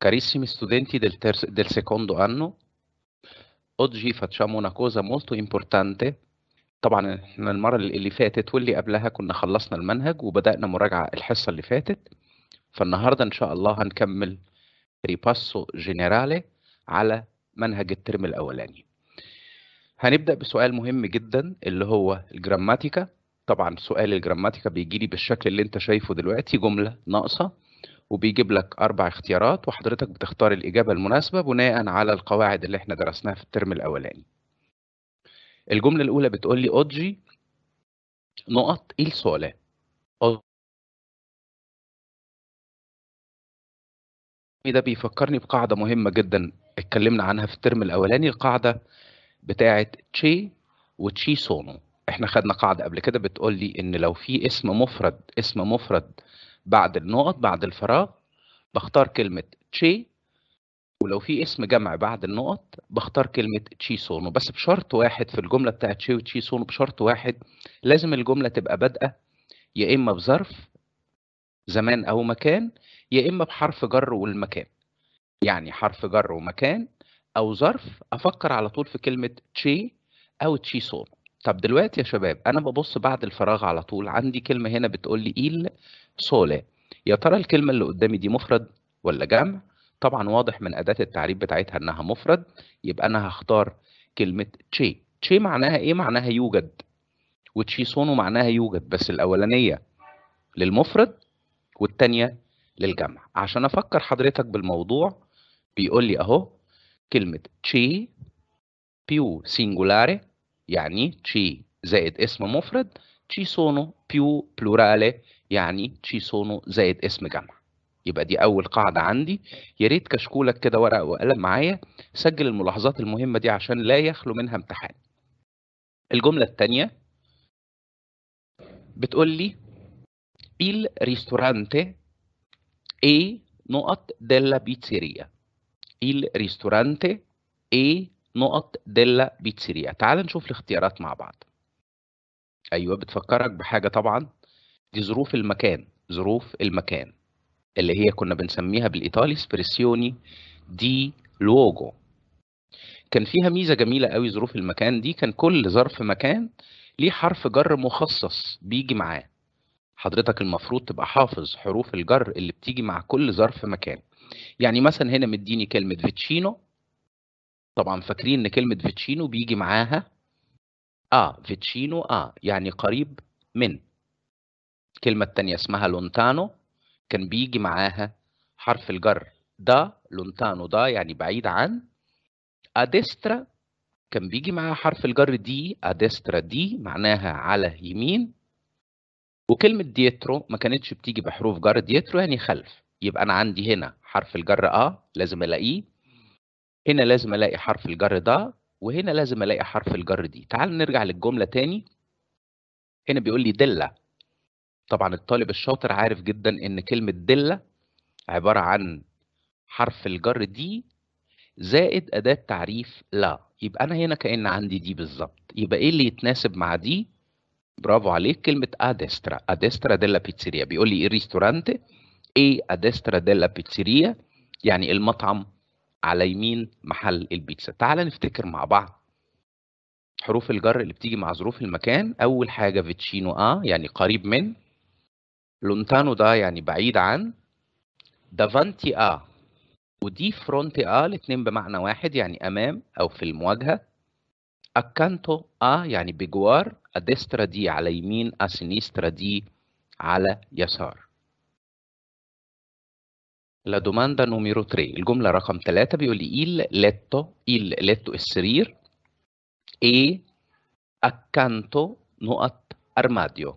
Carissimi studenti del, del secondo anno, oggi facciamo una cosa molto importante طبعا احنا المرة اللي فاتت واللي قبلها كنا خلصنا المنهج وبدأنا مراجعة الحصة اللي فاتت فالنهاردة إن شاء الله هنكمل ريباسو جنرالي على منهج الترم الأولاني هنبدأ بسؤال مهم جدا اللي هو الجراماتيكا طبعا سؤال الجراماتيكا بيجي لي بالشكل اللي انت شايفه دلوقتي جملة ناقصة وبيجيب لك اربع اختيارات وحضرتك بتختار الاجابه المناسبه بناء على القواعد اللي احنا درسناها في الترم الاولاني الجمله الاولى بتقول لي اودجي نقط ايه السؤال ده بيفكرني بقاعده مهمه جدا اتكلمنا عنها في الترم الاولاني القاعده بتاعه تشي وتشي سونو احنا خدنا قاعده قبل كده بتقول لي ان لو في اسم مفرد اسم مفرد بعد النقط بعد الفراغ بختار كلمة تشي ولو في اسم جمع بعد النقط بختار كلمة تشي سونو بس بشرط واحد في الجملة بتاعت تشي وتشي سونو بشرط واحد لازم الجملة تبقى بادئة يا إما بظرف زمان أو مكان يا إما بحرف جر والمكان يعني حرف جر ومكان أو ظرف أفكر على طول في كلمة تشي أو تشي سونو طب دلوقتي يا شباب انا ببص بعد الفراغ على طول عندي كلمه هنا بتقول لي ايل sole يا ترى الكلمه اللي قدامي دي مفرد ولا جمع طبعا واضح من اداه التعريف بتاعتها انها مفرد يبقى انا هختار كلمه تشي تشي معناها ايه معناها يوجد وتشي سونو معناها يوجد بس الاولانيه للمفرد والثانيه للجمع عشان افكر حضرتك بالموضوع بيقول لي اهو كلمه تشي بيو سينجولاري يعني تشي زائد اسم مفرد تشي سونو بيو بلورالي يعني تشي سونو زائد اسم جمع يبقى دي اول قاعده عندي يا ريت كشكولك كده ورقه وقلم معايا سجل الملاحظات المهمه دي عشان لا يخلو منها امتحان الجمله الثانيه بتقول لي il ristorante e نقط della pizzeria il ristorante e نقط ديلا بيتسيريا تعال نشوف الاختيارات مع بعض ايوه بتفكرك بحاجه طبعا دي ظروف المكان ظروف المكان اللي هي كنا بنسميها بالايطالي سبريسيوني دي لوجو كان فيها ميزه جميله قوي ظروف المكان دي كان كل ظرف مكان ليه حرف جر مخصص بيجي معاه حضرتك المفروض تبقى حافظ حروف الجر اللي بتيجي مع كل ظرف مكان يعني مثلا هنا مديني كلمه فيتشينو طبعًا فاكرين إن كلمة فيتشينو بيجي معاها آه، فيتشينو آه، يعني قريب من. الكلمة التانية اسمها لونتانو كان بيجي معاها حرف الجر دا لونتانو دا يعني بعيد عن أديسترا كان بيجي معاها حرف الجر دي أديسترا دي معناها على يمين وكلمة ديترو ما كانتش بتيجي بحروف جر ديترو يعني خلف يبقى أنا عندي هنا حرف الجر آ آه، لازم ألاقيه هنا لازم الاقي حرف الجر ده وهنا لازم الاقي حرف الجر دي تعال نرجع للجمله تاني هنا بيقول لي دله طبعا الطالب الشاطر عارف جدا ان كلمه دله عباره عن حرف الجر دي زائد اداه تعريف لا يبقى انا هنا كان عندي دي بالظبط يبقى ايه اللي يتناسب مع دي برافو عليك كلمه ادسترا ادسترا ديلا بيتسيريا بيقول لي ايه ريستورانت ايه ادسترا ديلا بيتسيريا يعني المطعم على يمين محل البيتزا تعال نفتكر مع بعض حروف الجر اللي بتيجي مع ظروف المكان اول حاجه فيتشينو ا آه، يعني قريب من لونتانو ده يعني بعيد عن دافانتي ا آه، ودي فرونتي ا آه، الاثنين بمعنى واحد يعني امام او في المواجهه اكانتو ا يعني بجوار اديسترا دي على يمين اسينيسترا دي على يسار لا دوماندا نوميرو تري الجملة رقم 3 بيقول لي إيل لتو إيل لتو السرير إي أكانتو نقط أرماديو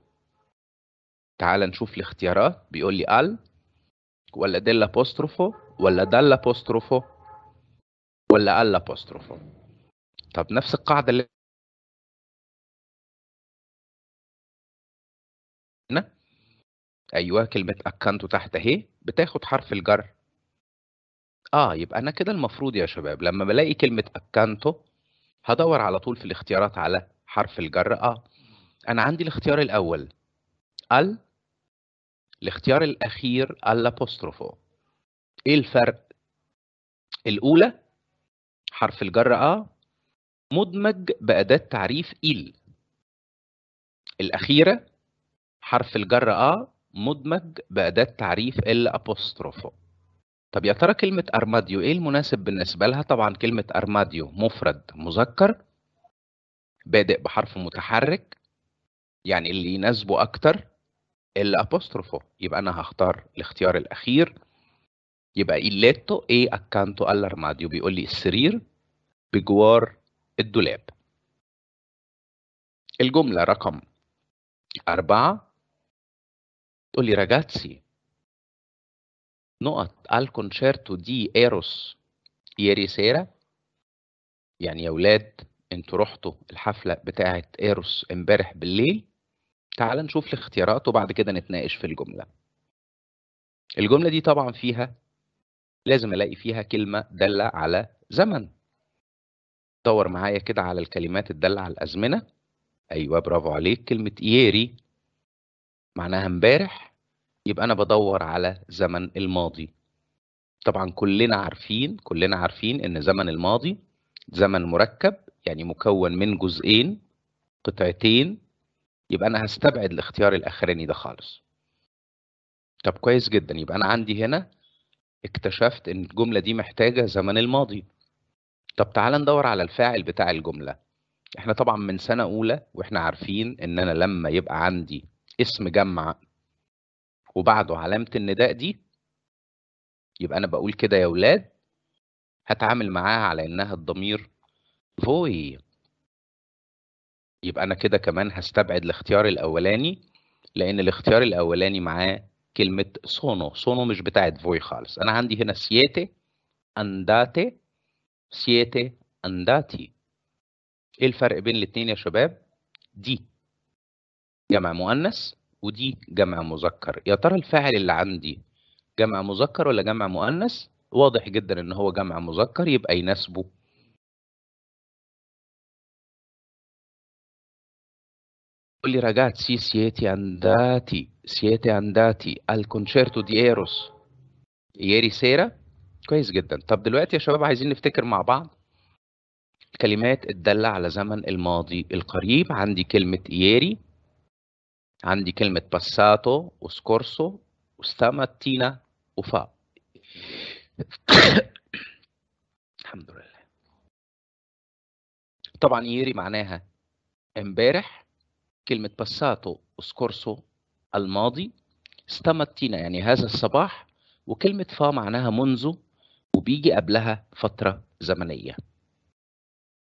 تعال نشوف الاختيارات بيقول لي أل ولا ديلا بوستروفو ولا دالا بوستروفو ولا ألا بوستروفو طب نفس القاعدة اللي أيوه كلمة أكنتو تحت أهي بتاخد حرف الجر آه يبقى أنا كده المفروض يا شباب لما بلاقي كلمة أكنتو هدور على طول في الاختيارات على حرف الجر آه أنا عندي الاختيار الأول ال الاختيار الأخير الأبوستروفو إيه الفرق؟ الأولى حرف الجر اه مدمج بأداة تعريف إل الأخيرة حرف الجر اه مدمج بأداة تعريف الأبوستروفة طب يا ترى كلمة أرماديو إيه المناسب بالنسبة لها؟ طبعا كلمة أرماديو مفرد مذكر بادئ بحرف متحرك يعني اللي يناسبه أكتر الأبوستروفو يبقى أنا هختار الاختيار الأخير يبقى إيليتو إيه أكانتو الأرماديو بيقول لي السرير بجوار الدولاب الجملة رقم أربعة تقول لي راجاتسي نقط الكونشيرتو دي ايروس ياري سيرا يعني يا ولاد انتوا رحتوا الحفله بتاعه ايروس امبارح بالليل تعال نشوف الاختيارات وبعد كده نتناقش في الجمله الجمله دي طبعا فيها لازم الاقي فيها كلمه داله على زمن دور معايا كده على الكلمات الداله على الازمنه ايوه برافو عليك كلمه ييري معناها امبارح يبقى انا بدور على زمن الماضي طبعا كلنا عارفين كلنا عارفين ان زمن الماضي زمن مركب يعني مكون من جزئين قطعتين يبقى انا هستبعد الاختيار الاخراني ده خالص طب كويس جدا يبقى انا عندي هنا اكتشفت ان الجمله دي محتاجه زمن الماضي طب تعال ندور على الفاعل بتاع الجمله احنا طبعا من سنه اولى واحنا عارفين ان انا لما يبقى عندي اسم جمع وبعده علامة النداء دي يبقى أنا بقول كده يا ولاد هتعامل معاها على إنها الضمير فوي يبقى أنا كده كمان هستبعد الاختيار الأولاني لأن الاختيار الأولاني معاه كلمة سونو سونو مش بتاعت فوي خالص أنا عندي هنا سيتي أنداتي سيتي أنداتي إيه الفرق بين الاتنين يا شباب؟ دي جمع مؤنث ودي جمع مذكر يا ترى الفاعل اللي عندي جمع مذكر ولا جمع مؤنث واضح جدا ان هو جمع مذكر يبقى يناسبه يقول لي رجعت سي سيتي انداتي سيتي انداتي الكونشيرتو دي ايروس ياري سيرا كويس جدا طب دلوقتي يا شباب عايزين نفتكر مع بعض الكلمات الدالة على زمن الماضي القريب عندي كلمة ياري عندي كلمة باساتو وسكورسو وستاماتينا وفا الحمد لله طبعا ييري معناها امبارح كلمة باساتو وسكورسو الماضي ستاماتينا يعني هذا الصباح وكلمة فا معناها منذ وبيجي قبلها فترة زمنية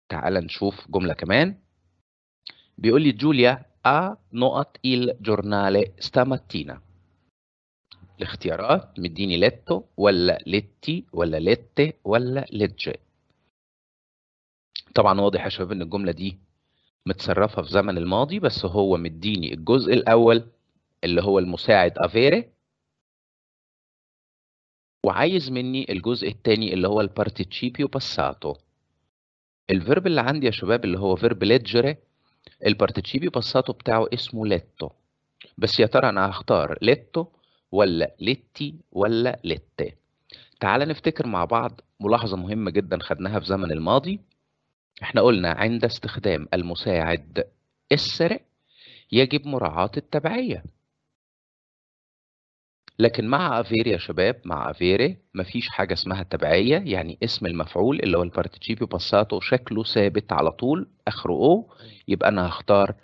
تعال نشوف جملة كمان بيقول لي جوليا a نقط il giornale stamattina الاختيارات مديني لتو ولا لتي ولا lette ولا legge طبعا واضح يا شباب ان الجمله دي متصرفه في زمن الماضي بس هو مديني الجزء الاول اللي هو المساعد افيري وعايز مني الجزء الثاني اللي هو البارتيشيبيو باساتو الفيرب اللي عندي يا شباب اللي هو فيرب ليجري البارتيشيبي بساطه بتاعه اسمه ليتو بس يا ترى انا هختار ليتو ولا ليتي ولا ليتي تعال نفتكر مع بعض ملاحظة مهمة جدا خدناها في زمن الماضي احنا قلنا عند استخدام المساعد السرق يجب مراعاة التبعية لكن مع افيري يا شباب مع افيري مفيش حاجه اسمها تبعيه يعني اسم المفعول اللي هو البارتيسيبيو باساتو شكله ثابت على طول اخره او يبقى انا هختار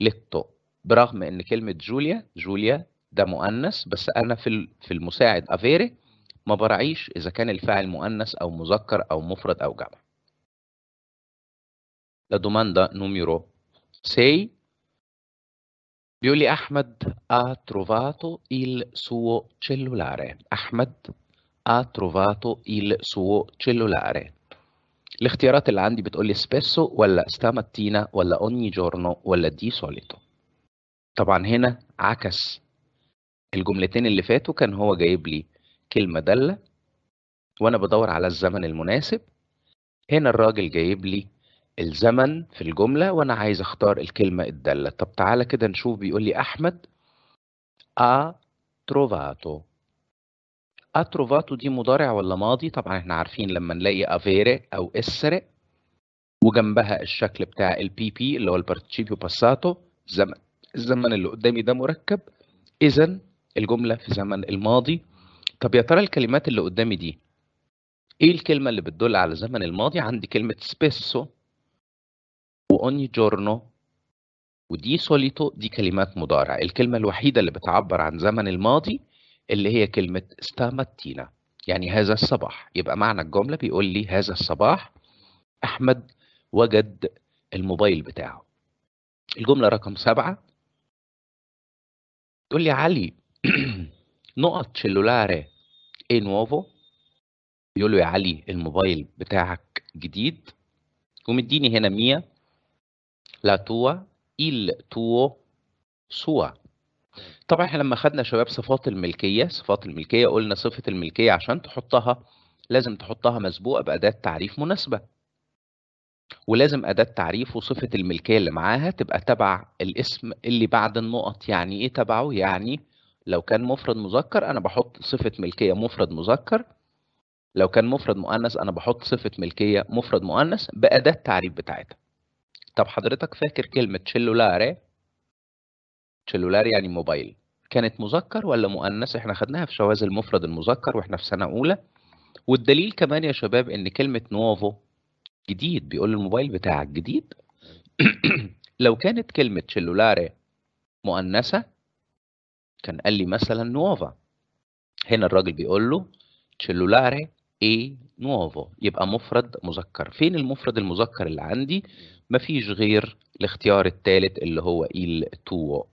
ليتو برغم ان كلمه جوليا جوليا ده مؤنث بس انا في في المساعد افيري ما براعيش اذا كان الفاعل مؤنث او مذكر او مفرد او جمع. لا دوماندا نوميرو سي بيقول لي احمد ا trovato il suo cellulare احمد ا trovato il suo cellulare الاختيارات اللي عندي بتقول لي سبيسو ولا ستاماتينا ولا اوني جورنو ولا دي سوليتو طبعا هنا عكس الجملتين اللي فاتوا كان هو جايب لي كلمه داله وانا بدور على الزمن المناسب هنا الراجل جايب لي الزمن في الجملة وأنا عايز أختار الكلمة الدالة طب تعالى كده نشوف بيقول لي أحمد أ تروفاتو أ تروفاتو دي مضارع ولا ماضي طبعا احنا عارفين لما نلاقي أفيري أو إسري وجنبها الشكل بتاع البي بي اللي هو البارتشيبيو باساتو زمن الزمن اللي قدامي ده مركب إذا الجملة في زمن الماضي طب يا ترى الكلمات اللي قدامي دي ايه الكلمة اللي بتدل على زمن الماضي عندي كلمة سبيسو وأوني جورنو ودي سوليتو دي كلمات مضارع الكلمة الوحيدة اللي بتعبر عن زمن الماضي اللي هي كلمة استامتينا يعني هذا الصباح يبقى معنى الجملة بيقول لي هذا الصباح أحمد وجد الموبايل بتاعه الجملة رقم سبعة تقول لي علي نقط شلولاري ايه نوفو يقول له يا علي الموبايل بتاعك جديد ومديني هنا 100 لا توا إل توو سوا طبعا احنا لما خدنا شباب صفات الملكيه صفات الملكيه قلنا صفه الملكيه عشان تحطها لازم تحطها مسبوقه باداه تعريف مناسبه ولازم اداه تعريف وصفه الملكيه اللي معاها تبقى تبع الاسم اللي بعد النقط يعني ايه تبعه يعني لو كان مفرد مذكر انا بحط صفه ملكيه مفرد مذكر لو كان مفرد مؤنث انا بحط صفه ملكيه مفرد مؤنث باداه تعريف بتاعتها طب حضرتك فاكر كلمة تشيلولاري تشيلولاري يعني موبايل كانت مذكر ولا مؤنث احنا خدناها في شواذ المفرد المذكر واحنا في سنة أولى والدليل كمان يا شباب ان كلمة نوفو جديد بيقول الموبايل بتاعك جديد لو كانت كلمة تشيلولاري مؤنثة كان قال لي مثلا نوفا هنا الراجل بيقول له تشيلولاري اي نوفو يبقى مفرد مذكر فين المفرد المذكر اللي عندي مفيش غير الاختيار الثالث اللي هو إيل تو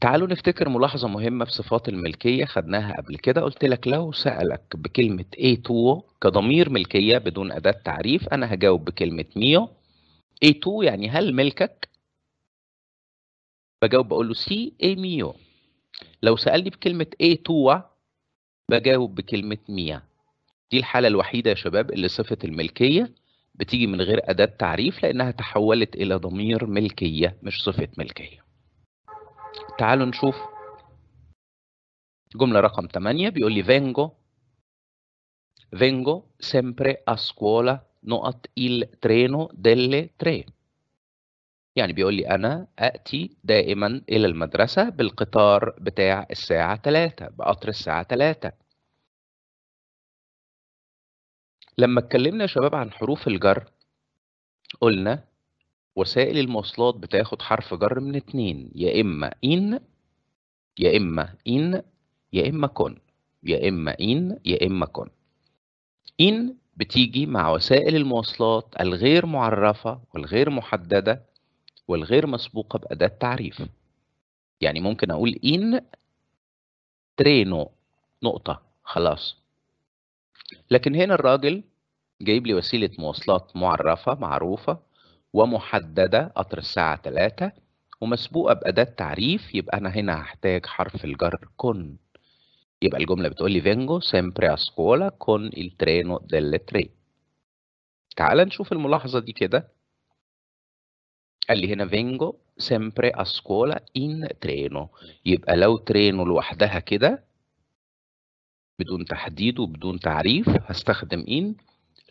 تعالوا نفتكر ملاحظة مهمة في صفات الملكية خدناها قبل كده قلت لك لو سألك بكلمة تو كضمير ملكية بدون أداة تعريف أنا هجاوب بكلمة ميو a تو يعني هل ملكك بجاوب بقول له سي A ميو لو سألني بكلمة تو بجاوب بكلمة ميا دي الحالة الوحيدة يا شباب اللي صفة الملكية بتيجي من غير أداة تعريف لأنها تحولت إلى ضمير ملكية مش صفة ملكية تعالوا نشوف جملة رقم 8 بيقول لي vengo vengo sempre a scuola نقط il treno delle tre يعني بيقول لي أنا أأتي دائما إلى المدرسة بالقطار بتاع الساعة 3 بقطر الساعة 3 لما اتكلمنا يا شباب عن حروف الجر قلنا وسائل المواصلات بتاخد حرف جر من اتنين يا إما إن يا إما إن يا إما كن يا إما إن يا إما كن إن بتيجي مع وسائل المواصلات الغير معرفة والغير محددة والغير مسبوقة بأداة تعريف يعني ممكن أقول إن ترينو نقطة خلاص لكن هنا الراجل جايب لي وسيلة مواصلات معرفة معروفة ومحددة قطر الساعة 3 ومسبوقة بأداة تعريف يبقى أنا هنا هحتاج حرف الجر كون يبقى الجملة بتقول لي فينجو سيمبري أسكولا كون الترينو ديل تري تعال نشوف الملاحظة دي كده قال لي هنا فينجو سيمبري أسكولا إن ترينو يبقى لو ترينو لوحدها كده بدون تحديد وبدون تعريف هستخدم إن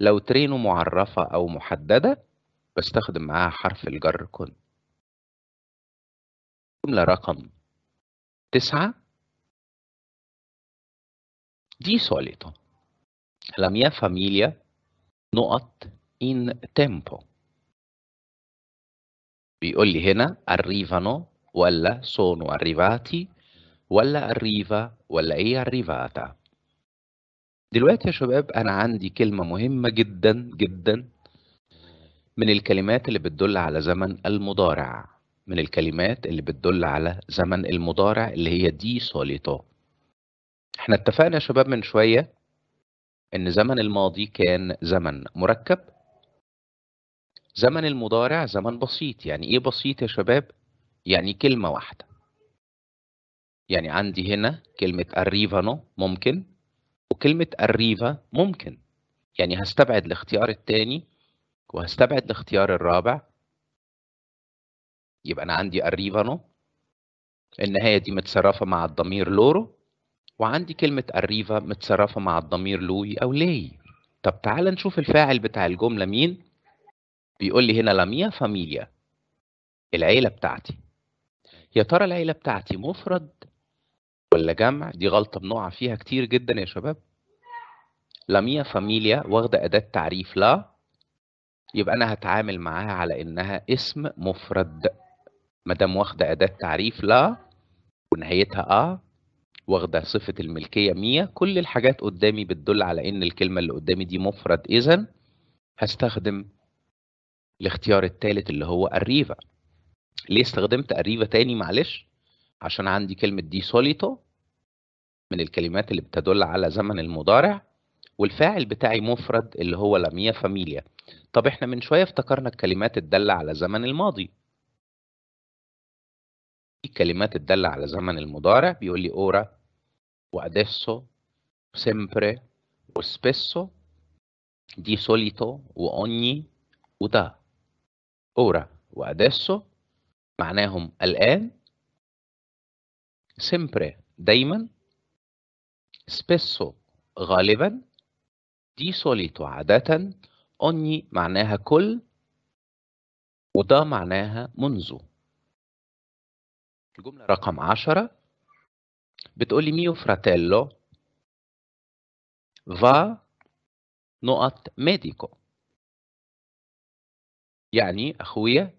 لو ترينو معرفة أو محددة بستخدم معاها حرف الجر كن جملة رقم تسعة دي سوليتا لم فاميليا نقط in tempo بيقول لي هنا arrivano ولا sono arrivati ولا arriva ولا ايه arrivata دلوقتي يا شباب أنا عندي كلمة مهمة جدا جدا من الكلمات اللي بتدل على زمن المضارع من الكلمات اللي بتدل على زمن المضارع اللي هي دي سوليتو احنا اتفقنا يا شباب من شوية ان زمن الماضي كان زمن مركب زمن المضارع زمن بسيط يعني ايه بسيط يا شباب يعني كلمة واحدة يعني عندي هنا كلمة اريفانو ممكن وكلمة الريفا ممكن يعني هستبعد الاختيار الثاني وهستبعد الاختيار الرابع يبقى أنا عندي الريفانو النهاية دي متصرفة مع الضمير لورو وعندي كلمة الريفا متصرفة مع الضمير لوي أو لي طب تعال نشوف الفاعل بتاع الجملة مين بيقول لي هنا لاميا فاميليا العيلة بتاعتي يا ترى العيلة بتاعتي مفرد ولا جمع دي غلطة بنقع فيها كتير جدا يا شباب لا ميا فاميليا واخدة أداة تعريف لا يبقى أنا هتعامل معاها على إنها اسم مفرد ما دام واخدة أداة تعريف لا ونهايتها آ واخدة صفة الملكية ميا كل الحاجات قدامي بتدل على إن الكلمة اللي قدامي دي مفرد إذا هستخدم الاختيار الثالث اللي هو الريفا ليه استخدمت الريفا تاني معلش عشان عندي كلمة دي سوليتو من الكلمات اللي بتدل على زمن المضارع والفاعل بتاعي مفرد اللي هو لا ميا فاميليا طب احنا من شوية افتكرنا الكلمات الدالة على زمن الماضي الكلمات الدالة على زمن المضارع بيقول لي اورا واديسو سيمبري وسبيسو دي سوليتو وأوني ودا أورا وأدسو معناهم الآن سيمبري دايما سبيسو غالبا دي سوليتو عادة أوني معناها كل ودا معناها منذ الجملة رقم عشرة بتقولي ميو فراتيلو فا نقط ميديكو يعني أخويا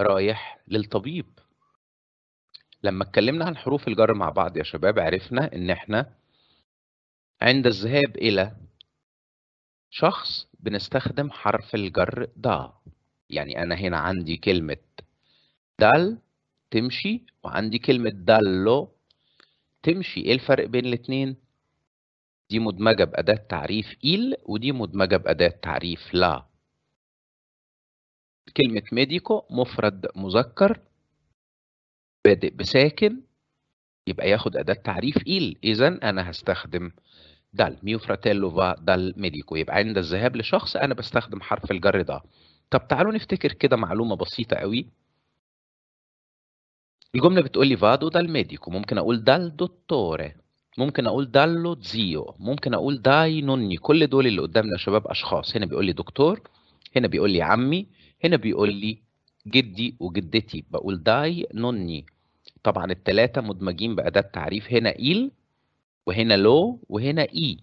رايح للطبيب لما اتكلمنا عن حروف الجر مع بعض يا شباب عرفنا إن إحنا عند الذهاب إلى شخص بنستخدم حرف الجر دا يعني أنا هنا عندي كلمة دال تمشي وعندي كلمة دالو تمشي إيه الفرق بين الاتنين؟ دي مدمجة بأداة تعريف إيل ودي مدمجة بأداة تعريف لا كلمة ميديكو مفرد مذكر بادئ بساكن يبقى ياخد أداة تعريف إيل إذا أنا هستخدم دال ميو فراتيلو فا دال ميديكو يبقى عند الذهاب لشخص انا بستخدم حرف الجر ده طب تعالوا نفتكر كده معلومه بسيطه قوي الجمله بتقول لي فادو دال ميديكو ممكن اقول دال دوتوري ممكن اقول دالو زيو ممكن اقول داي نوني كل دول اللي قدامنا شباب اشخاص هنا بيقول لي دكتور هنا بيقول لي عمي هنا بيقول لي جدي وجدتي بقول داي نوني طبعا الثلاثه مدمجين باداه تعريف هنا ايل وهنا لو وهنا اي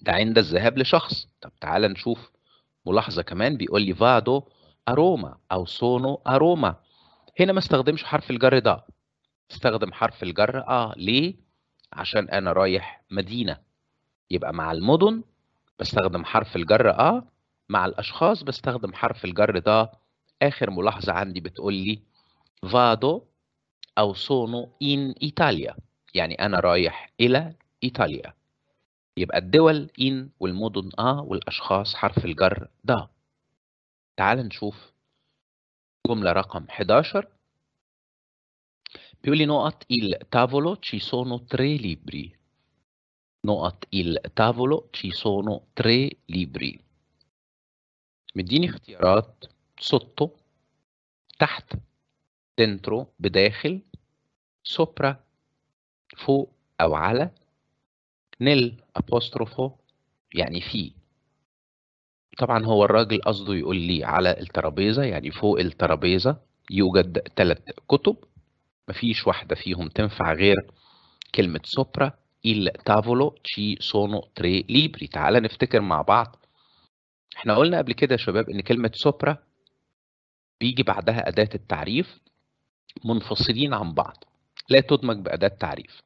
ده عند الذهاب لشخص طب تعال نشوف ملاحظة كمان بيقول لي فادو أروما أو سونو أروما هنا ما استخدمش حرف الجر ده استخدم حرف الجر آه ليه؟ عشان أنا رايح مدينة يبقى مع المدن بستخدم حرف الجر آه مع الأشخاص بستخدم حرف الجر ده آخر ملاحظة عندي بتقول لي فادو أو سونو إن إيطاليا يعني أنا رايح إلى إيطاليا يبقى الدول إن والمدن آ والأشخاص حرف الجر دا تعال نشوف جملة رقم 11 بيقول لي نقط إل تافولو تشي صونو تري ليبري نقط إل تافولو تشي صونو تري ليبري مديني اختيارات سوتو تحت دنترو بداخل سوبرا فوق أو على نل أبوستروفو يعني في طبعا هو الراجل قصده يقول لي على الترابيزة يعني فوق الترابيزة يوجد ثلاث كتب مفيش واحدة فيهم تنفع غير كلمة سوبرا إل تافولو تشي سونو تري ليبري تعال نفتكر مع بعض احنا قلنا قبل كده يا شباب ان كلمة سوبرا بيجي بعدها أداة التعريف منفصلين عن بعض لا تدمج بأداة تعريف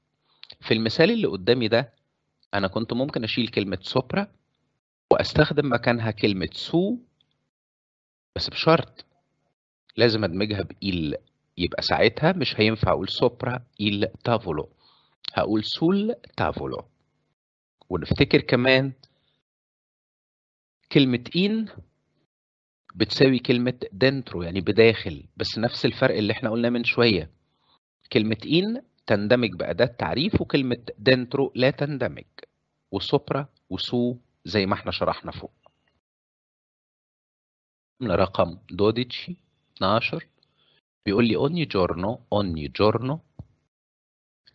في المثال اللي قدامي ده أنا كنت ممكن أشيل كلمة سوبرا وأستخدم مكانها كلمة سو بس بشرط لازم أدمجها بإيل يبقى ساعتها مش هينفع أقول سوبرا إيل تافولو هقول سول تافولو ونفتكر كمان كلمة إن بتساوي كلمة دنترو يعني بداخل بس نفس الفرق اللي احنا قلناه من شوية كلمة إن تندمج بأداة تعريف وكلمة دنترو لا تندمج وسوبرا وسو زي ما احنا شرحنا فوق من رقم دوديتشي 12 بيقول لي اوني جورنو اوني جورنو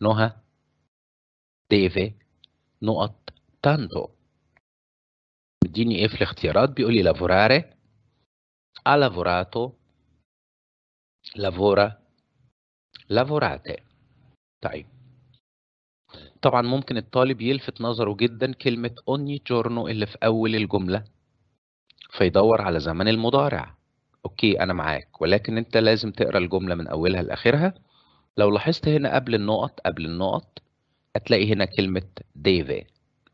نوها ديفي نقط تانتو مديني ايه في الاختيارات بيقول لي لافوراري الافوراتو لافورا لافوراتي طيب طبعا ممكن الطالب يلفت نظره جدا كلمة اوني جورنو اللي في أول الجملة فيدور على زمن المضارع أوكي أنا معاك ولكن أنت لازم تقرأ الجملة من أولها لآخرها لو لاحظت هنا قبل النقط قبل النقط هتلاقي هنا كلمة ديفي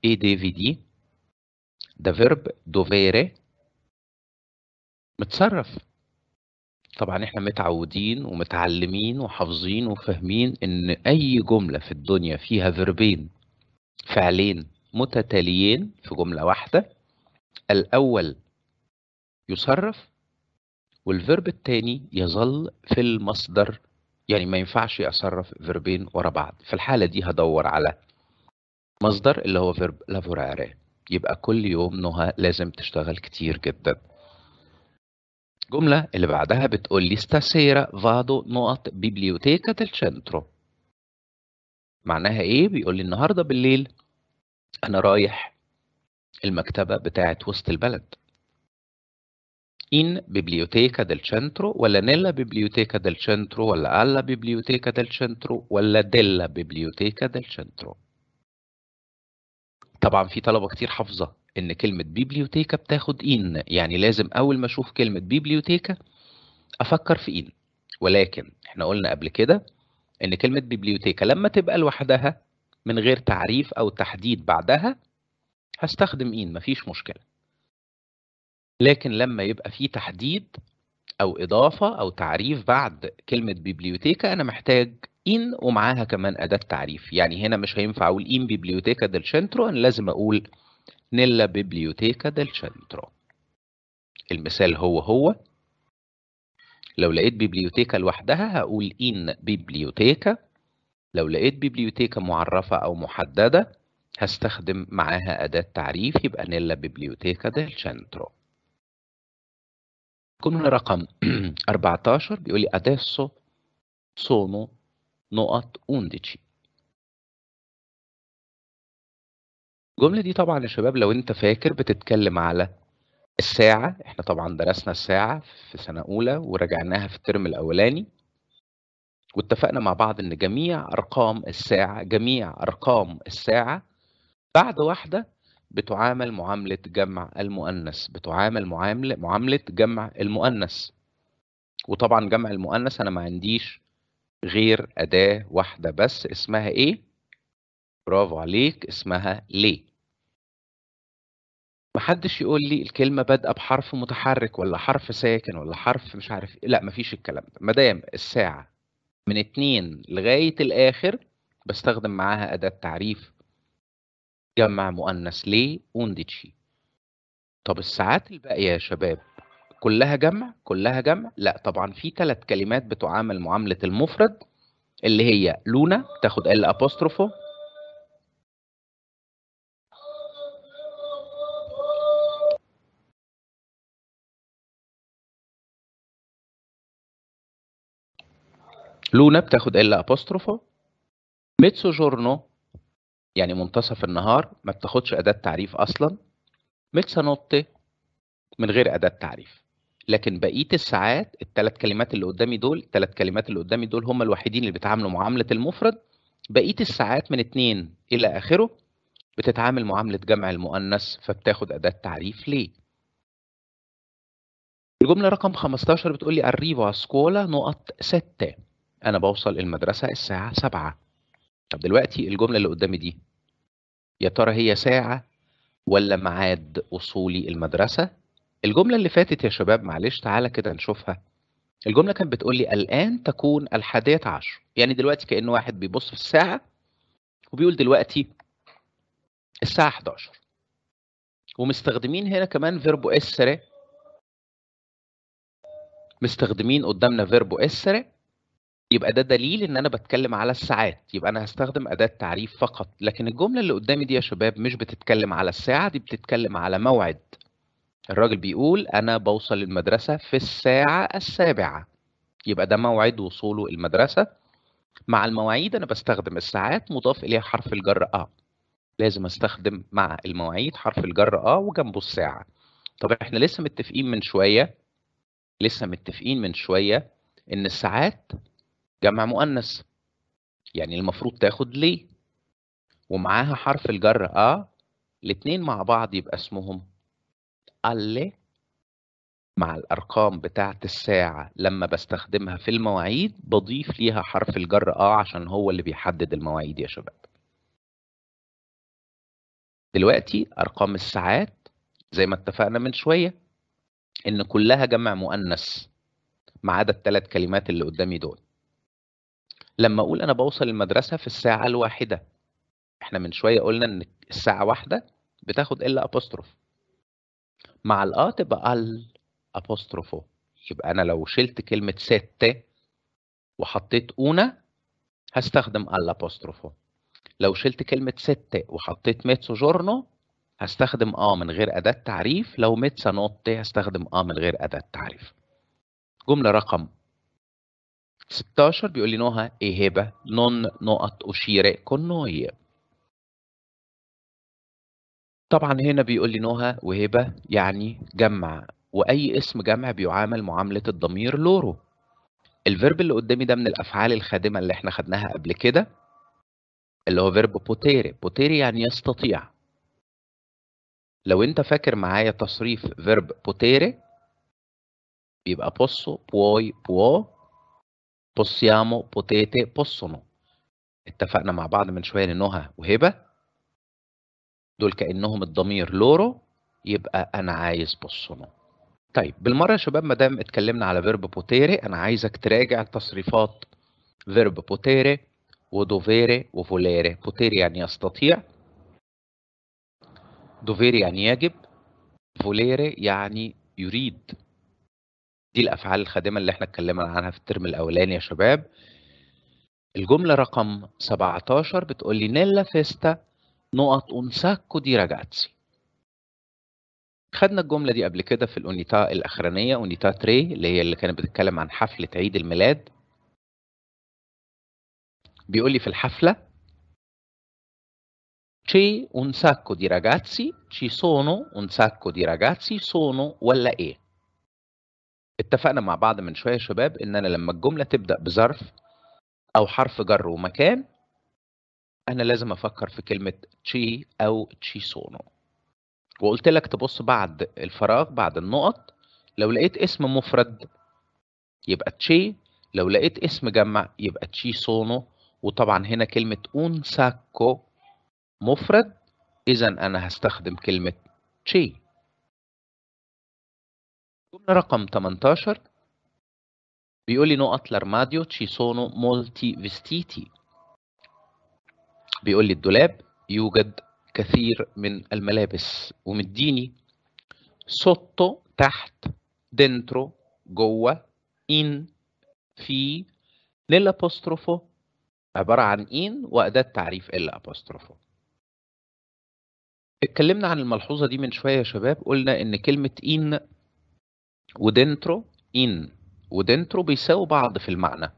إيه ديفي دي؟ ده فيرب دوفيري متصرف طبعًا إحنا متعوّدين ومتعلّمين وحافظين وفاهمين إن أي جملة في الدنيا فيها فيربين فعلين متتاليين في جملة واحدة، الأول يُصرّف والفيرب التاني يظَل في المصدر، يعني ما ينفعش أصرّف فيربين ورا بعض، في الحالة دي هدور على مصدر اللي هو فيرب لافوراري يبقى كل يوم نهى لازم تشتغل كتير جدًا. الجملة اللي بعدها بتقول لي ستاسيرا فادو نقط بيبليوتيكا تلشنترو معناها ايه بيقول لي النهارده بالليل انا رايح المكتبة بتاعة وسط البلد إن بيبليوتيكا del شنترو ولا نيلا بيبليوتيكا del شنترو ولا ألا بيبليوتيكا del شنترو ولا ديلا بيبليوتيكا del شنترو طبعا في طلبة كتير حافظة ان كلمه بيبليوتيكا بتاخد ان يعني لازم اول ما اشوف كلمه بيبليوتيكا افكر في ان ولكن احنا قلنا قبل كده ان كلمه بيبليوتيكا لما تبقى لوحدها من غير تعريف او تحديد بعدها هستخدم ان مفيش مشكله لكن لما يبقى في تحديد او اضافه او تعريف بعد كلمه بيبليوتيكا انا محتاج ان ومعاها كمان اداه تعريف يعني هنا مش هينفع اقول ان بيبليوتيكا دل شنترو انا لازم اقول nella biblioteca del centro المثال هو هو لو لقيت بيبليوتيكا لوحدها هقول إن بيبليوتيكا لو لقيت بيبليوتيكا معرفة أو محددة هستخدم معاها أداة تعريف يبقى نيلا بيبليوتيكا ديل شانترو كنا رقم 14 بيقول لي أداسو سونو نقط أونديتشي الجملة دي طبعًا يا شباب لو أنت فاكر بتتكلم على الساعة، إحنا طبعًا درسنا الساعة في سنة أولى وراجعناها في الترم الأولاني. واتفقنا مع بعض إن جميع أرقام الساعة جميع أرقام الساعة بعد واحدة بتعامل معاملة جمع المؤنث، بتعامل معاملة معاملة جمع المؤنث. وطبعًا جمع المؤنث أنا ما عنديش غير أداة واحدة بس اسمها إيه؟ برافو عليك اسمها ليه. ما حدش يقول لي الكلمة بادئة بحرف متحرك ولا حرف ساكن ولا حرف مش عارف إيه، لأ مفيش الكلام ده، ما دام الساعة من اتنين لغاية الآخر بستخدم معاها أداة تعريف جمع مؤنث ليه اونديتشي طب الساعات الباقية يا شباب كلّها جمع، كلّها جمع؟ لأ طبعًا في ثلاث كلمات بتعامل معاملة المفرد اللي هي لونا تاخد ال ابوستروفو لونا بتاخد ال ابوستروفا ميتسو جورنو يعني منتصف النهار ما بتاخدش اداه تعريف اصلا ميتسانوتي من غير اداه تعريف لكن بقيه الساعات الثلاث كلمات اللي قدامي دول الثلاث كلمات اللي قدامي دول هم الوحيدين اللي بيتعاملوا معامله المفرد بقيه الساعات من اثنين الى اخره بتتعامل معامله جمع المؤنث فبتاخد اداه تعريف ليه الجمله رقم 15 بتقول لي اريفو سكولا نقط 6 أنا بوصل المدرسة الساعة 7 طب دلوقتي الجملة اللي قدامي دي يا ترى هي ساعة ولا ميعاد وصولي المدرسة الجملة اللي فاتت يا شباب معلش تعالى كده نشوفها الجملة كانت بتقول لي الآن تكون الحادية عشر يعني دلوقتي كأن واحد بيبص في الساعة وبيقول دلوقتي الساعة 11 ومستخدمين هنا كمان فيربو اسري مستخدمين قدامنا فيربو اسري يبقى ده دليل ان انا بتكلم على الساعات يبقى انا هستخدم اداه تعريف فقط لكن الجمله اللي قدامي دي يا شباب مش بتتكلم على الساعه دي بتتكلم على موعد الراجل بيقول انا بوصل المدرسه في الساعه السابعه يبقى ده موعد وصوله المدرسه مع المواعيد انا بستخدم الساعات مضاف اليها حرف الجر اه لازم استخدم مع المواعيد حرف الجر اه وجنبه الساعه طب احنا لسه متفقين من شويه لسه متفقين من شويه ان الساعات جمع مؤنث يعني المفروض تاخد ليه ومعاها حرف الجر ا الاتنين مع بعض يبقى اسمهم اللي مع الأرقام بتاعة الساعة لما بستخدمها في المواعيد بضيف ليها حرف الجر آه عشان هو اللي بيحدد المواعيد يا شباب. دلوقتي أرقام الساعات زي ما اتفقنا من شوية إن كلها جمع مؤنث ما عدا الثلاث كلمات اللي قدامي دول. لما اقول انا بوصل المدرسه في الساعه الواحده احنا من شويه قلنا ان الساعه واحده بتاخد الا ابوستروف مع الاه تبقى ال ابوستروفو يبقى انا لو شلت كلمه ست وحطيت اونا هستخدم ال ابوستروفو لو شلت كلمه ست وحطيت ميتسو جورنو هستخدم اه من غير اداه تعريف لو ميتسا نوتي هستخدم اه من غير اداه تعريف جمله رقم 16 بيقول لي نوها إيهبة نون نقط أشيرة كنوي طبعا هنا بيقول لي نوها وهبة يعني جمع وأي اسم جمع بيعامل معاملة الضمير لورو الفيرب اللي قدامي ده من الأفعال الخادمة اللي احنا خدناها قبل كده اللي هو فيرب بوتيري بوتيري يعني يستطيع لو انت فاكر معايا تصريف فيرب بوتيري بيبقى بوسو بواي بوو possiamo potete possono اتفقنا مع بعض من شويه ان نهى وهبه دول كانهم الضمير لورو يبقى انا عايز بوسونو طيب بالمره يا شباب ما دام اتكلمنا على فيرب بوتيري انا عايزك تراجع تصريفات فيرب بوتيري ودوفيري وفوليري بوتيري يعني يستطيع دوفيري يعني يجب فوليري يعني يريد دي الافعال الخادمه اللي احنا اتكلمنا عنها في الترم الاولاني يا شباب الجمله رقم 17 بتقول لي نيلا فيستا نقط اون ساكو دي راجاتسي خدنا الجمله دي قبل كده في الاونيتا الاخرانيه اونيتا تري اللي هي اللي كانت بتتكلم عن حفله عيد الميلاد بيقول لي في الحفله c'è un sacco di ragazzi ci sono un sacco di ragazzi sono ولا ايه اتفقنا مع بعض من شويه يا شباب ان انا لما الجمله تبدا بظرف او حرف جر ومكان انا لازم افكر في كلمه تشي او تشي سونو وقلت لك تبص بعد الفراغ بعد النقط لو لقيت اسم مفرد يبقى تشي لو لقيت اسم جمع يبقى تشي سونو وطبعا هنا كلمه اون ساكو مفرد اذا انا هستخدم كلمه تشي جملة رقم 18 بيقول لي نقط لارماديو تشي سونو مولتي فيستيتي بيقول لي الدولاب يوجد كثير من الملابس ومديني سوتو تحت دنترو جوه ان في للابوستروفو عبارة عن ان وأداة تعريف ال اتكلمنا عن الملحوظة دي من شوية يا شباب قلنا إن كلمة ان ودنترو إن ودنترو بيساووا بعض في المعنى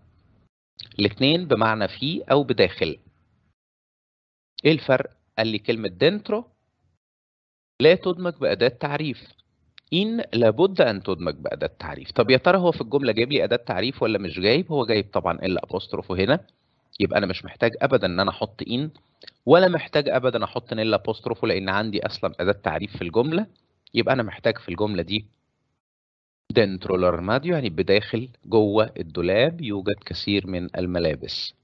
الاثنين بمعنى في أو بداخل إيه الفرق؟ قال لي كلمة دنترو لا تدمج بأداة تعريف إن لابد أن تدمج بأداة تعريف طب يا ترى هو في الجملة جايب لي أداة تعريف ولا مش جايب؟ هو جايب طبعا إلا أبوستروف هنا يبقى أنا مش محتاج أبدا إن أنا أحط إن ولا محتاج أبدا أحط نيل أبوستروف لأن عندي أصلا أداة تعريف في الجملة يبقى أنا محتاج في الجملة دي Dentro l'armadio يعني بداخل جوه الدولاب يوجد كثير من الملابس.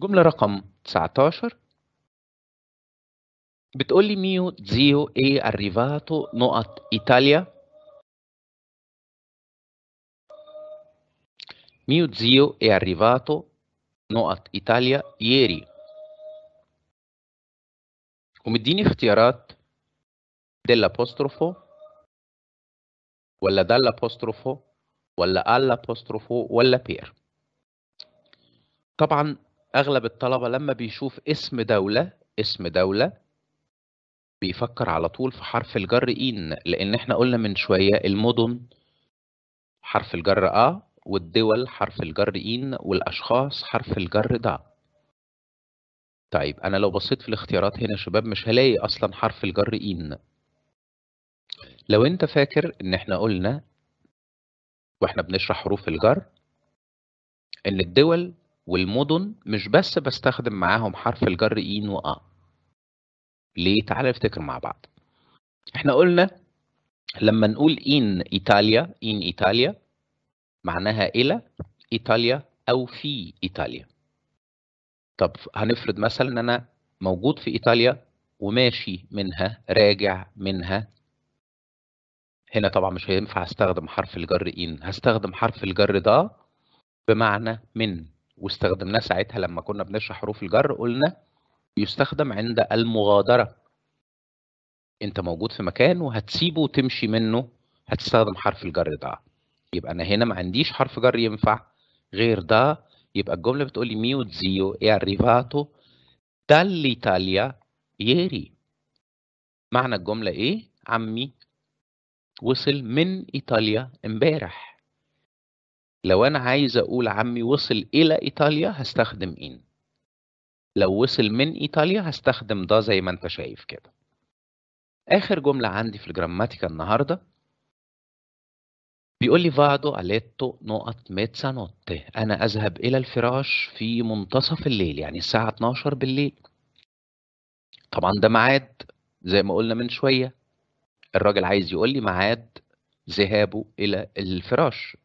جملة رقم 19 بتقول لي ميو زيو اي arrivato نقط إيطاليا ميو زيو اي arrivato نقط إيطاليا ييري. ومديني اختيارات dell'apostrofo ولا دال ابوستروفو ولا آه ال ابوستروفو ولا بير طبعا اغلب الطلبه لما بيشوف اسم دوله اسم دوله بيفكر على طول في حرف الجر ان لان احنا قلنا من شويه المدن حرف الجر ا آه والدول حرف الجر ان والاشخاص حرف الجر دا طيب انا لو بصيت في الاختيارات هنا يا شباب مش هلاقي اصلا حرف الجر ان لو انت فاكر ان احنا قلنا واحنا بنشرح حروف الجر ان الدول والمدن مش بس بستخدم معاهم حرف الجر إين اه ليه؟ تعالى نفتكر مع بعض احنا قلنا لما نقول إن إيطاليا إن إيطاليا معناها إلى إيطاليا أو في إيطاليا طب هنفرض مثلا ان أنا موجود في إيطاليا وماشي منها راجع منها هنا طبعا مش هينفع استخدم حرف الجر إن هستخدم حرف الجر ده بمعنى من واستخدمناه ساعتها لما كنا بنشرح حروف الجر قلنا يستخدم عند المغادرة انت موجود في مكان وهتسيبه وتمشي منه هتستخدم حرف الجر ده يبقى انا هنا ما عنديش حرف جر ينفع غير ده يبقى الجمله بتقول لي ميو زيو اي arrivato dall'Italia ieri معنى الجمله ايه عمي وصل من إيطاليا امبارح لو أنا عايز أقول عمي وصل إلى إيطاليا هستخدم إن لو وصل من إيطاليا هستخدم ده زي ما أنت شايف كده آخر جملة عندي في الجراماتيكا النهاردة بيقول لي فادو أليتو نقط ميتسانوتي أنا أذهب إلى الفراش في منتصف الليل يعني الساعة 12 بالليل طبعا ده ميعاد زي ما قلنا من شوية الراجل عايز يقول لي ميعاد ذهابه الى الفراش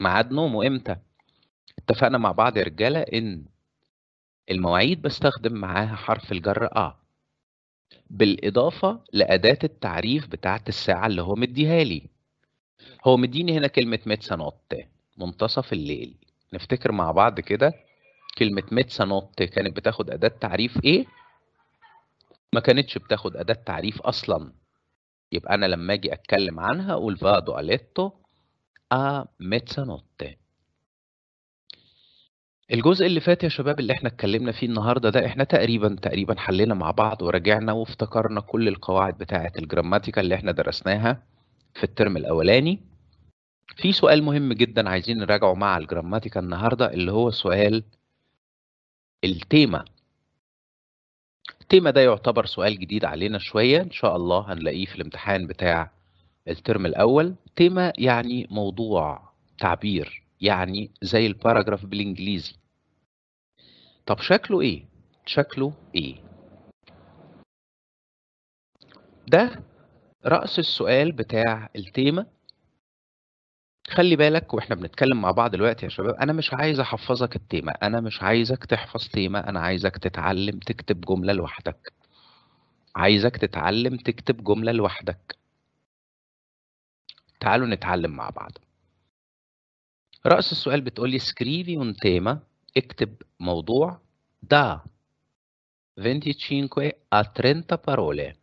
ميعاد نومه امتى اتفقنا مع بعض يا رجاله ان المواعيد بستخدم معاها حرف الجر ا بالاضافه لاداه التعريف بتاعه الساعه اللي هو مديها لي هو مديني هنا كلمه متسانوت منتصف الليل نفتكر مع بعض كده كلمه متسانوت كانت بتاخد اداه تعريف ايه ما كانتش بتاخد اداه تعريف اصلا يبقى انا لما اجي اتكلم عنها اقول فادو اليتو ا a الجزء اللي فات يا شباب اللي احنا اتكلمنا فيه النهارده ده احنا تقريبا تقريبا حلينا مع بعض وراجعنا وافتكرنا كل القواعد بتاعه الجراماتيكا اللي احنا درسناها في الترم الاولاني في سؤال مهم جدا عايزين نراجعه مع الجراماتيكا النهارده اللي هو سؤال التيمه التيمة ده يعتبر سؤال جديد علينا شوية إن شاء الله هنلاقيه في الامتحان بتاع الترم الأول تيمة يعني موضوع تعبير يعني زي الباراجراف بالإنجليزي طب شكله إيه؟ شكله إيه؟ ده رأس السؤال بتاع التيمة خلي بالك واحنا بنتكلم مع بعض دلوقتي يا شباب انا مش عايز احفظك التيمه انا مش عايزك تحفظ تيمه انا عايزك تتعلم تكتب جمله لوحدك عايزك تتعلم تكتب جمله لوحدك تعالوا نتعلم مع بعض رأس السؤال بتقول لي سكريفي اون تيمة اكتب موضوع دا 25 a 30 parole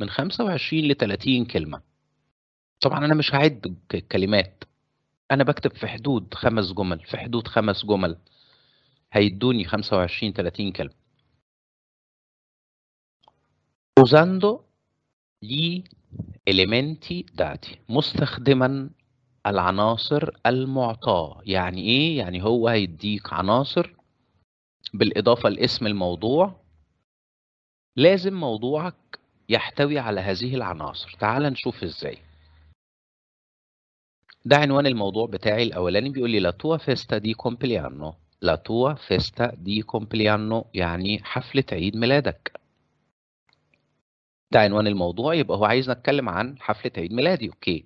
من 25 ل 30 كلمة طبعا أنا مش هعد الكلمات انا بكتب في حدود خمس جمل في حدود خمس جمل هيدوني 25 30 كلمه usando gli elementi dati مستخدما العناصر المعطاة يعني ايه يعني هو هيديك عناصر بالاضافة لاسم الموضوع لازم موضوعك يحتوي على هذه العناصر تعال نشوف ازاي ده عنوان الموضوع بتاعي الاولاني بيقول لي لا توا فيستا دي كومبليانو لا توا فيستا دي كومبليانو يعني حفلة عيد ميلادك ده عنوان الموضوع يبقى هو عايزنا نتكلم عن حفلة عيد ميلادي اوكي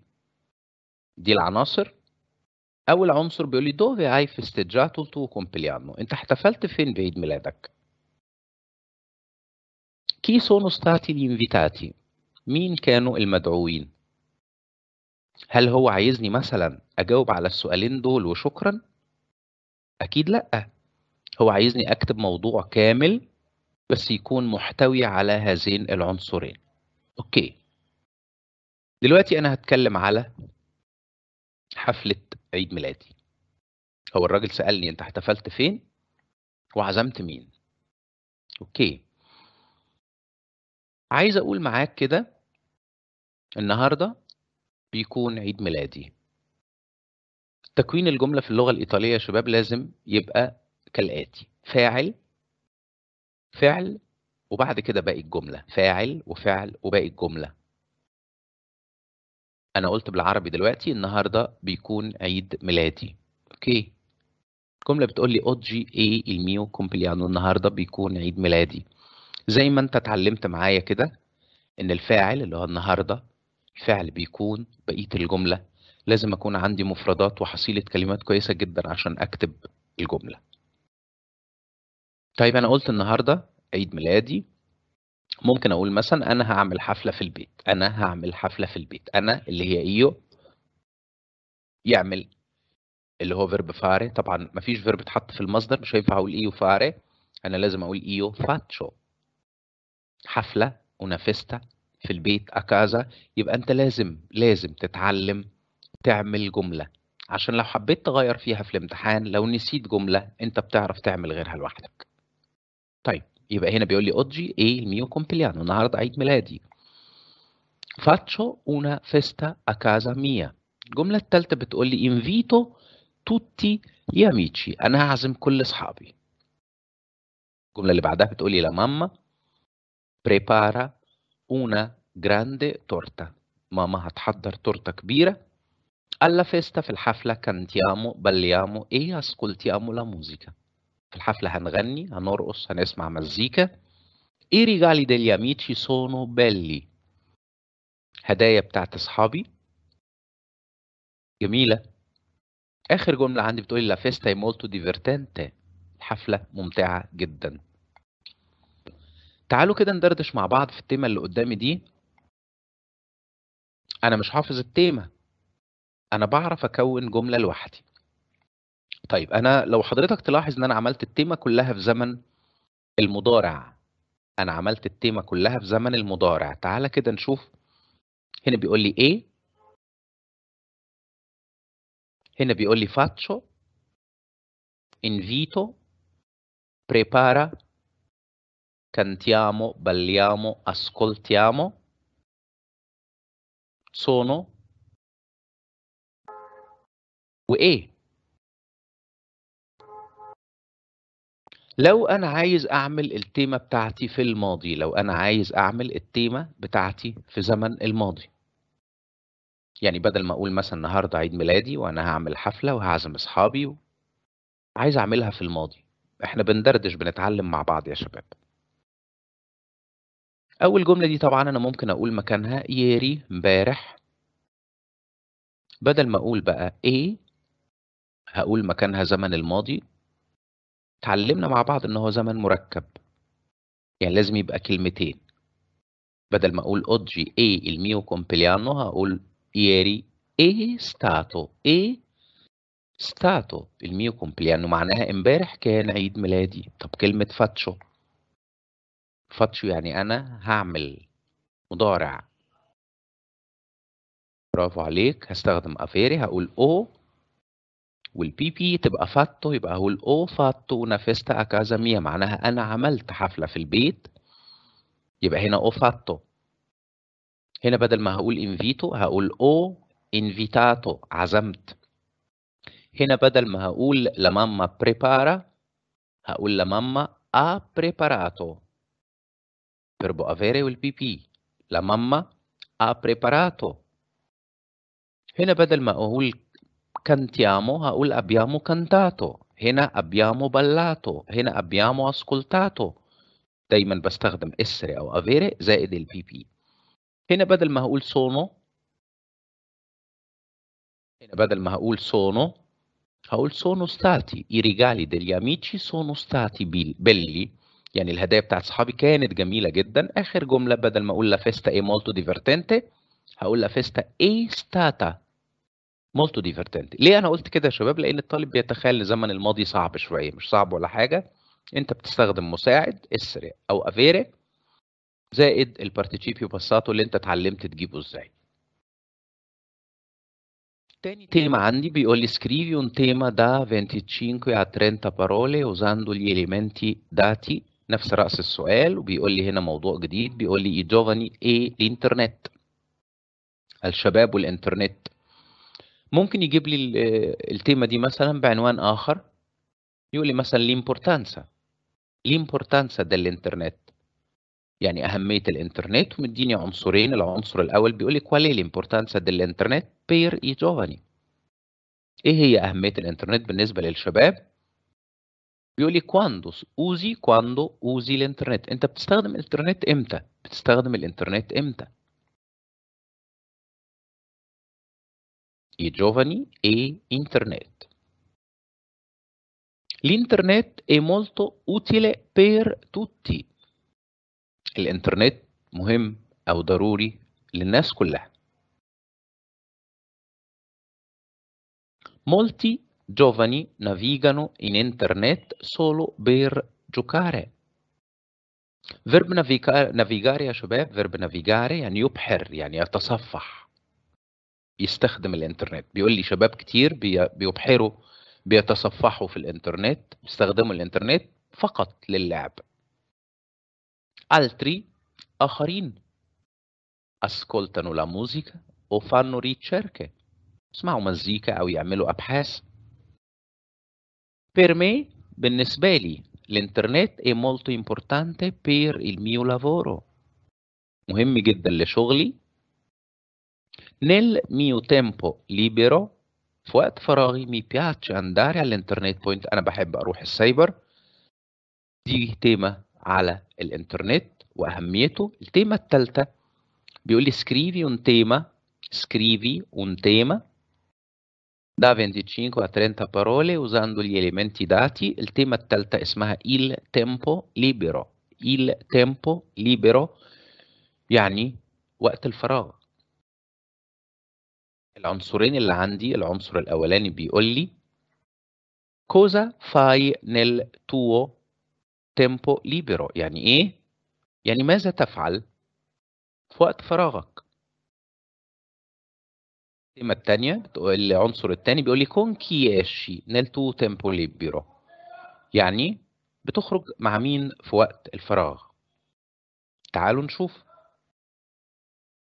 دي العناصر اول عنصر بيقول لي دوفي هاي فيستجاتو تو كومبليانو انت احتفلت فين بعيد ميلادك كي سونو ستاتي الانفيتاتي مين كانوا المدعوين هل هو عايزني مثلا اجاوب على السؤالين دول وشكرا اكيد لا هو عايزني اكتب موضوع كامل بس يكون محتوي على هذين العنصرين اوكي دلوقتي انا هتكلم على حفله عيد ميلادي هو الراجل سالني انت احتفلت فين وعزمت مين اوكي عايز اقول معاك كده النهارده بيكون عيد ميلادي تكوين الجملة في اللغة الإيطالية يا شباب لازم يبقى كالآتي فاعل فعل وبعد كده باقي الجملة فاعل وفعل وباقي الجملة أنا قلت بالعربي دلوقتي النهاردة بيكون عيد ميلادي أوكي الجملة بتقول لي أوجي إي الميو كومبليانو النهاردة بيكون عيد ميلادي زي ما أنت اتعلمت معايا كده إن الفاعل اللي هو النهاردة الفعل بيكون بقية الجملة لازم أكون عندي مفردات وحصيلة كلمات كويسة جدا عشان أكتب الجملة طيب أنا قلت النهاردة عيد ميلادي ممكن أقول مثلا أنا هعمل حفلة في البيت أنا هعمل حفلة في البيت أنا اللي هي إيو يعمل اللي هو فيرب فاري طبعا مفيش فيرب اتحط في المصدر مش هينفع أقول إيو فاري أنا لازم أقول إيو فاتشو حفلة ونافستا في البيت أكازا يبقى أنت لازم لازم تتعلم تعمل جملة عشان لو حبيت تغير فيها في الامتحان لو نسيت جملة أنت بتعرف تعمل غيرها لوحدك طيب يبقى هنا بيقول لي أوجي إيه الميو كومبليانو النهاردة عيد ميلادي فاتشو أونا فيستا أكازا ميا الجملة الثالثة بتقول لي انفيتو توتي يا ميتشي أنا هعزم كل أصحابي الجملة اللي بعدها بتقول لي لا ماما بريبارا una grande torta ماما هتحضر تورتة كبيرة ألا فيستا في الحفلة كانتيامو بليامو إيه أسكولتيامو لا موزيكا. في الحفلة هنغني هنرقص هنسمع مزيكا i ريجالي degli amici سونو بيلي. هدايا بتاعت اصحابي جميلة آخر جملة عندي بتقول لا فيستا مولتو ديفيرتينتي. الحفلة ممتعة جدا تعالوا كده ندردش مع بعض في التيمة اللي قدامي دي أنا مش حافظ التيمة أنا بعرف أكون جملة لوحدي طيب أنا لو حضرتك تلاحظ إن أنا عملت التيمة كلها في زمن المضارع أنا عملت التيمة كلها في زمن المضارع تعالى كده نشوف هنا بيقول لي إيه هنا بيقول لي فاتشو انفيتو prepara cantiamo, balliamo, ascoltiamo, sono وإيه e. لو أنا عايز أعمل التيمة بتاعتي في الماضي لو أنا عايز أعمل التيمة بتاعتي في زمن الماضي يعني بدل ما أقول مثلا النهاردة عيد ميلادي وأنا هعمل حفلة وهعزم أصحابي و... عايز أعملها في الماضي إحنا بندردش بنتعلم مع بعض يا شباب أول جملة دي طبعًا أنا ممكن أقول مكانها ياري امبارح بدل ما أقول بقى إيه، هقول مكانها زمن الماضي. اتعلمنا مع بعض إن هو زمن مركب، يعني لازم يبقى كلمتين. بدل ما أقول أوجي إيه الميو كومبليانو هقول ياري إيه ستاتو إيه ستاتو الميو كومبليانو معناها امبارح كان عيد ميلادي. طب كلمة فاتشو فاتشو يعني أنا هعمل مضارع برافو عليك هستخدم افيري هقول او والبي بي تبقى فاتو يبقى هقول او فاتو نافستا فيستا اكازاميا معناها انا عملت حفله في البيت يبقى هنا او فاتو هنا بدل ما هقول انفيتو هقول او انفيتاتو عزمت هنا بدل ما هقول لماما بريبارا هقول لماما ا بريباراتو verbo avere pipì. la mamma ha preparato هنا بدل ما أقول cantiamo هقول abbiamo cantato هنا abbiamo ballato هنا abbiamo ascoltato دايما بستخدم essere o avere زائد البي pipì. هنا بدل ما هقول sono هنا بدل ما هقول sono هقول sono stati i regali degli amici sono stati belli يعني الهدايا بتاعت صحابي كانت جميله جدا اخر جمله بدل ما اقول لا فيستا اي مولتو ديفرتنتي هقول لا فيستا اي ستاتا مولتو ديفرتنتي ليه انا قلت كده يا شباب لان الطالب بيتخيل زمن الماضي صعب شويه مش صعب ولا حاجه انت بتستخدم مساعد إسري او افيري زائد البارتيشيبيو باساتو اللي انت اتعلمت تجيبه ازاي تاني تيما عندي بيقول لي scrivi un tema da 25 a 30 parole usando gli elementi dati نفس رأس السؤال وبيقول لي هنا موضوع جديد بيقول لي يدوفني ايه الانترنت الشباب والانترنت ممكن يجيب لي التيمة دي مثلا بعنوان آخر يقول لي مثلا الامبورتانسا الامبورتانسا ده الانترنت يعني أهمية الانترنت ومديني عنصرين العنصر الأول بيقول لي كوالي الامبورتانسا ديال الانترنت بير اي جوفاني إيه هي أهمية الانترنت بالنسبة للشباب بيقول لي كواندو اوزي كواندو اوزي الانترنت انت بتستخدم الانترنت امتى بتستخدم الانترنت امتى i giovani e internet l'internet è molto utile per tutti الانترنت مهم او ضروري للناس كلها molti giovani navigano in internet solo per giocare navigare, نافيجار يا شباب verb navigare يعني يبحر يعني يتصفح يستخدم الانترنت بيقول لي شباب كتير بيبحروا بيتصفحوا في الانترنت بيستخدموا الانترنت فقط للعب altri آخرين ascoltano la musica o fanno ricerche يسمعوا مزيكا أو يعملوا أبحاث Per me, بالنسبه لي الانترنت اي مولتو امبورتانتي بير الميو لافورو مهم جدا لشغلي nel mio tempo libero في وقت فراغي مي بياتش اندار على الانترنت بوينت انا بحب اروح السايبر دي تيمه على الانترنت واهميته التيمه الثالثه بيقول لي سكريفي اون تيما سكريفي اون تيما da 25 a 30 parole usando gli elementi dati. Il tema الثالثة اسمها il tempo libero. Il tempo libero يعني وقت الفراغ. العنصرين اللي عندي العنصر الأولاني بيقول لي cosa fai nel tuo tempo libero يعني إيه؟ يعني ماذا تفعل في وقت فراغك التيمة التانية العنصر التاني بيقول لي كونكياشي نلتو تيمبو ليبيرو يعني بتخرج مع مين في وقت الفراغ تعالوا نشوف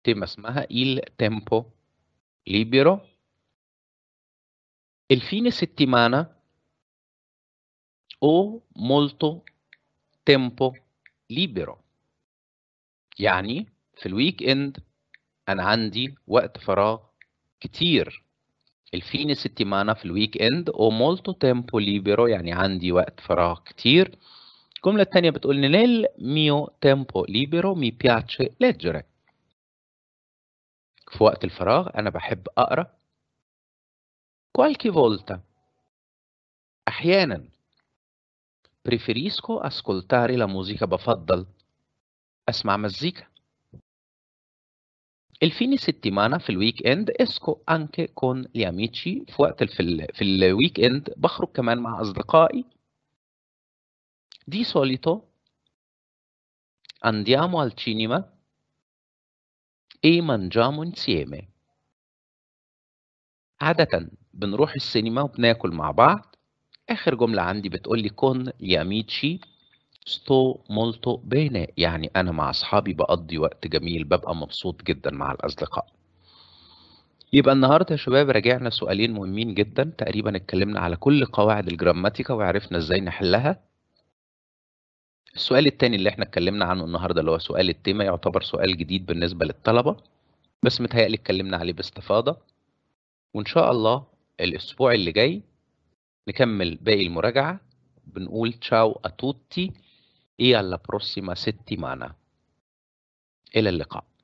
تيمة اسمها il tempo libero الفين ستيمانا او مولتو تيمبو tempo libero يعني في الويك اند انا عندي وقت فراغ كتير الفين ستيمانا معانا في الويك اند ومولتو تيمبو ليبرو يعني عندي وقت فراغ كتير الجملة التانية بتقول نيل ميو تيمبو ليبرو مي بياتش ليجري في وقت الفراغ أنا بحب أقرأ كوالكي فولتا أحيانا بريفيريسكو أسكولتاري لا موزيكا بفضل أسمع مزيكا il fine settimana fil weekend esco anche con gli amici في fil weekend, ال kaman ma بخرج Di solito andiamo al cinema e mangiamo insieme. Adatan, بنروح السينما وبناكل مع بعض آخر جملة عندي بتقول لي con gli amici ستو مولتو بينا يعني أنا مع أصحابي بقضي وقت جميل ببقى مبسوط جدا مع الأصدقاء يبقى النهاردة يا شباب راجعنا سؤالين مهمين جدا تقريبا اتكلمنا على كل قواعد الجراماتيكا وعرفنا ازاي نحلها السؤال الثاني اللي احنا اتكلمنا عنه النهاردة اللي هو سؤال التيمة يعتبر سؤال جديد بالنسبة للطلبة بس متهيألي اتكلمنا عليه باستفاضة وإن شاء الله الأسبوع اللي جاي نكمل باقي المراجعة بنقول تشاو أتوتي e alla prossima settimana إلى اللقاء